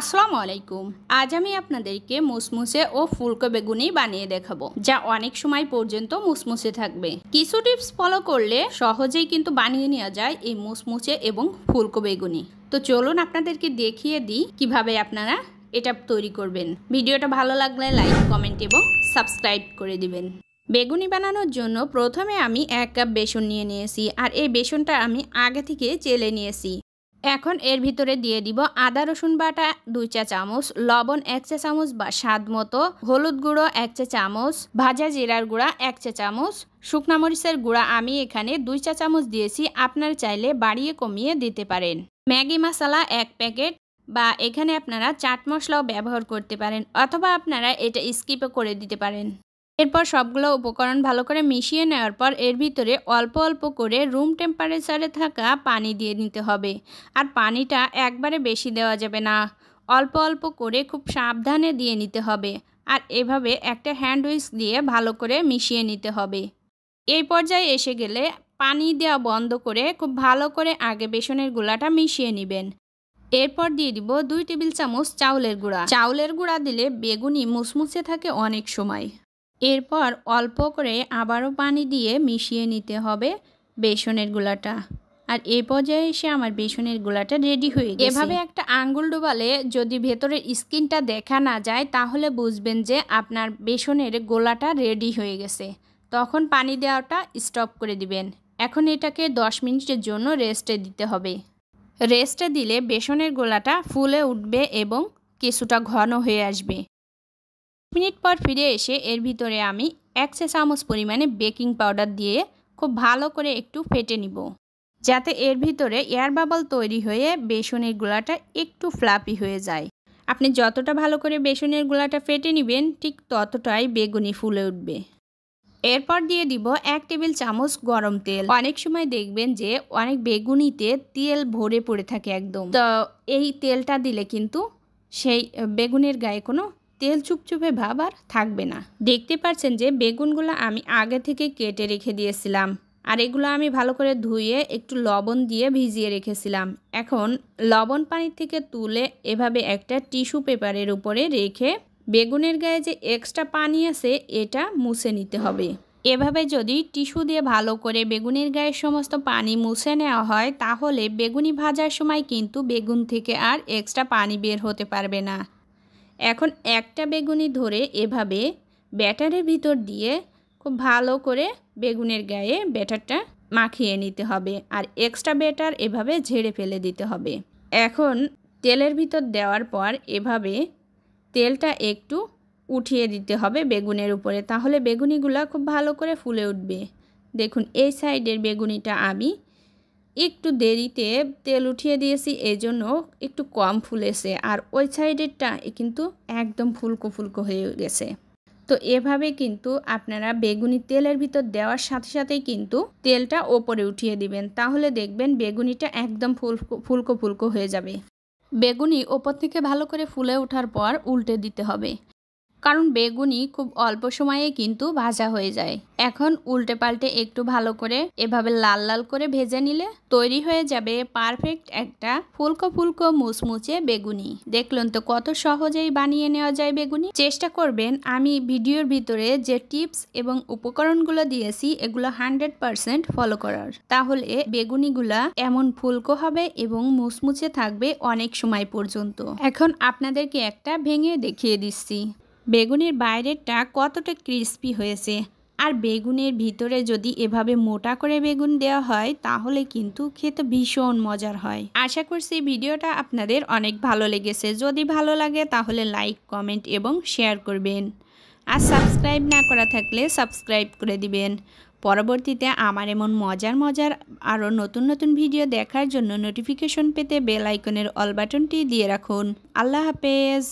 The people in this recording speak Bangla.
আসসালামু আলাইকুম আজ আমি আপনাদেরকে মুসমুসে ও ফুলকো বেগুনি বানিয়ে দেখাবো যা অনেক সময় পর্যন্ত মুসমুসে থাকবে কিছু টিপস ফলো করলে সহজেই কিন্তু বানিয়ে নেওয়া যায় এই মুসমুসে এবং ফুলকো বেগুনি তো চলুন আপনাদেরকে দেখিয়ে দিই কিভাবে আপনারা এটা তৈরি করবেন ভিডিওটা ভালো লাগলে লাইক কমেন্ট এবং সাবস্ক্রাইব করে দিবেন বেগুনি বানানোর জন্য প্রথমে আমি এক কাপ বেসন নিয়ে নিয়েছি আর এই বেসনটা আমি আগে থেকে চেলে নিয়েছি এখন এর ভিতরে দিয়ে দিব আদা রসুন বাটা দুই চা চামচ লবণ এক চা চামচ বা স্বাদ মতো হলুদ গুঁড়ো এক চা চামচ ভাজা জিরার গুঁড়া এক চা চামচ শুকনা মরিচের গুঁড়া আমি এখানে দুই চা চামচ দিয়েছি আপনার চাইলে বাড়িয়ে কমিয়ে দিতে পারেন ম্যাগি মশলা এক প্যাকেট বা এখানে আপনারা চাট মশলাও ব্যবহার করতে পারেন অথবা আপনারা এটা স্কিপও করে দিতে পারেন এরপর সবগুলো উপকরণ ভালো করে মিশিয়ে নেওয়ার পর এর ভিতরে অল্প অল্প করে রুম টেম্পারেচারে থাকা পানি দিয়ে নিতে হবে আর পানিটা একবারে বেশি দেওয়া যাবে না অল্প অল্প করে খুব সাবধানে দিয়ে নিতে হবে আর এভাবে একটা হ্যান্ড দিয়ে ভালো করে মিশিয়ে নিতে হবে এই পর্যায়ে এসে গেলে পানি দেওয়া বন্ধ করে খুব ভালো করে আগে বেসনের গুলাটা মিশিয়ে নেবেন এরপর দিয়ে দিব দুই টেবিল চামচ চাউলের গুঁড়া চাউলের গুঁড়া দিলে বেগুনি মুসমুসে থাকে অনেক সময় এরপর অল্প করে আবারও পানি দিয়ে মিশিয়ে নিতে হবে বেসনের গুলাটা আর এ পর্যায়ে এসে আমার বেসনের গুলাটা রেডি হয়ে গেছে এভাবে একটা আঙ্গুল ডোবালে যদি ভেতরের স্কিনটা দেখা না যায় তাহলে বুঝবেন যে আপনার বেসনের গোলাটা রেডি হয়ে গেছে তখন পানি দেওয়াটা স্টপ করে দিবেন এখন এটাকে দশ মিনিটের জন্য রেস্টে দিতে হবে রেস্টে দিলে বেসনের গোলাটা ফুলে উঠবে এবং কিছুটা ঘন হয়ে আসবে মিনিট পর ফিরে এসে এর ভিতরে আমি এক চা চামচ পরিমাণে বেকিং পাউডার দিয়ে খুব ভালো করে একটু ফেটে নিব যাতে এর ভিতরে এয়ার বাবল তৈরি হয়ে বেসনের গোলাটা একটু ফ্লাপি হয়ে যায় আপনি যতটা ভালো করে বেসনের গোলাটা ফেটে নেবেন ঠিক ততটাই বেগুনি ফুলে উঠবে এরপর দিয়ে দিব এক টেবিল চামচ গরম তেল অনেক সময় দেখবেন যে অনেক বেগুনিতে তেল ভরে পড়ে থাকে একদম তো এই তেলটা দিলে কিন্তু সেই বেগুনের গায়ে কোনো তেল চুপচুপে ভাব আর থাকবে না দেখতে পাচ্ছেন যে বেগুনগুলো আমি আগে থেকে কেটে রেখে দিয়েছিলাম আর এগুলো আমি ভালো করে ধুয়ে একটু লবণ দিয়ে ভিজিয়ে রেখেছিলাম এখন লবণ পানির থেকে তুলে এভাবে একটা টিস্যু পেপারের উপরে রেখে বেগুনের গায়ে যে এক্সট্রা পানি আছে এটা মুছে নিতে হবে এভাবে যদি টিস্যু দিয়ে ভালো করে বেগুনের গায়ের সমস্ত পানি মুছে নেওয়া হয় তাহলে বেগুনি ভাজার সময় কিন্তু বেগুন থেকে আর এক্সট্রা পানি বের হতে পারবে না এখন একটা বেগুনি ধরে এভাবে ব্যাটারের ভিতর দিয়ে খুব ভালো করে বেগুনের গায়ে ব্যাটারটা মাখিয়ে নিতে হবে আর এক্সট্রা ব্যাটার এভাবে ঝেড়ে ফেলে দিতে হবে এখন তেলের ভিতর দেওয়ার পর এভাবে তেলটা একটু উঠিয়ে দিতে হবে বেগুনের উপরে তাহলে বেগুনিগুলা খুব ভালো করে ফুলে উঠবে দেখুন এই সাইডের বেগুনিটা আমি একটু দেরিতে তেল উঠিয়ে দিয়েছি এই জন্য একটু কম ফুলেছে আর ওই সাইডেরটা কিন্তু একদম ফুলকো ফুলকো হয়ে গেছে তো এভাবে কিন্তু আপনারা বেগুনি তেলের ভিতর দেওয়ার সাথে সাথেই কিন্তু তেলটা ওপরে উঠিয়ে দিবেন তাহলে দেখবেন বেগুনিটা একদম ফুলকো ফুলকো ফুলকো হয়ে যাবে বেগুনি ওপর থেকে ভালো করে ফুলে ওঠার পর উল্টে দিতে হবে কারণ বেগুনি খুব অল্প সময়ে কিন্তু ভাজা হয়ে যায় এখন উল্টে পাল্টে একটু ভালো করে এভাবে লাল লাল করে ভেজে নিলে তৈরি হয়ে যাবে পারফেক্ট একটা ফুলকো ফুলকো মুচমুচে বেগুনি দেখলেন তো কত সহজেই বানিয়ে নেওয়া যায় বেগুনি চেষ্টা করবেন আমি ভিডিওর ভিতরে যে টিপস এবং উপকরণগুলো দিয়েছি এগুলো হান্ড্রেড পারসেন্ট ফলো করার তাহলে বেগুনিগুলা এমন ফুলকো হবে এবং মুচমুচে থাকবে অনেক সময় পর্যন্ত এখন আপনাদেরকে একটা ভেঙে দেখিয়ে দিচ্ছি বেগুনের বাইরেরটা কতটা ক্রিস্পি হয়েছে আর বেগুনের ভিতরে যদি এভাবে মোটা করে বেগুন দেওয়া হয় তাহলে কিন্তু খেতে ভীষণ মজার হয় আশা করছি ভিডিওটা আপনাদের অনেক ভালো লেগেছে যদি ভালো লাগে তাহলে লাইক কমেন্ট এবং শেয়ার করবেন আর সাবস্ক্রাইব না করা থাকলে সাবস্ক্রাইব করে দিবেন পরবর্তীতে আমার এমন মজার মজার আরও নতুন নতুন ভিডিও দেখার জন্য নোটিফিকেশন পেতে বেল আইকনের অল বাটনটি দিয়ে রাখুন আল্লাহ হাফেজ